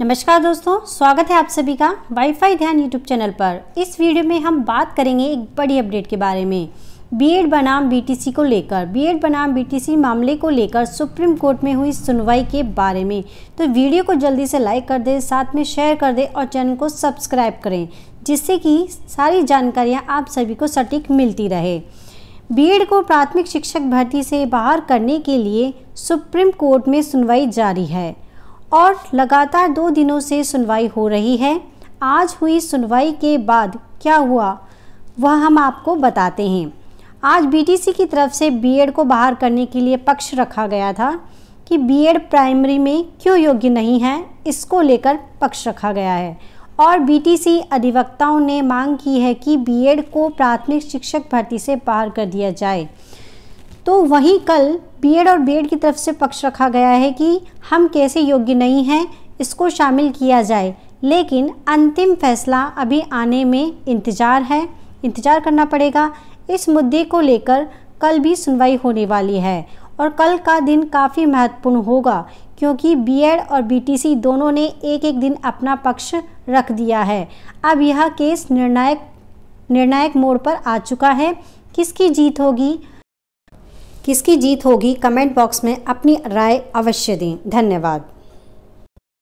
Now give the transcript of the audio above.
नमस्कार दोस्तों स्वागत है आप सभी का वाईफाई ध्यान यूट्यूब चैनल पर इस वीडियो में हम बात करेंगे एक बड़ी अपडेट के बारे में बीएड बनाम बीटीसी को लेकर बीएड बनाम बीटीसी मामले को लेकर सुप्रीम कोर्ट में हुई सुनवाई के बारे में तो वीडियो को जल्दी से लाइक कर दें साथ में शेयर कर दें और चैनल को सब्सक्राइब करें जिससे कि सारी जानकारियाँ आप सभी को सटीक मिलती रहे बी को प्राथमिक शिक्षक भर्ती से बाहर करने के लिए सुप्रीम कोर्ट में सुनवाई जारी है और लगातार दो दिनों से सुनवाई हो रही है आज हुई सुनवाई के बाद क्या हुआ वह हम आपको बताते हैं आज बीटीसी की तरफ से बीएड को बाहर करने के लिए पक्ष रखा गया था कि बीएड प्राइमरी में क्यों योग्य नहीं है इसको लेकर पक्ष रखा गया है और बीटीसी अधिवक्ताओं ने मांग की है कि बीएड को प्राथमिक शिक्षक भर्ती से बाहर कर दिया जाए तो वहीं कल बीएड और बीएड की तरफ से पक्ष रखा गया है कि हम कैसे योग्य नहीं हैं इसको शामिल किया जाए लेकिन अंतिम फैसला अभी आने में इंतज़ार है इंतज़ार करना पड़ेगा इस मुद्दे को लेकर कल भी सुनवाई होने वाली है और कल का दिन काफ़ी महत्वपूर्ण होगा क्योंकि बीएड और बीटीसी दोनों ने एक एक दिन अपना पक्ष रख दिया है अब यह केस निर्णायक निर्णायक मोड़ पर आ चुका है किसकी जीत होगी किसकी जीत होगी कमेंट बॉक्स में अपनी राय अवश्य दें धन्यवाद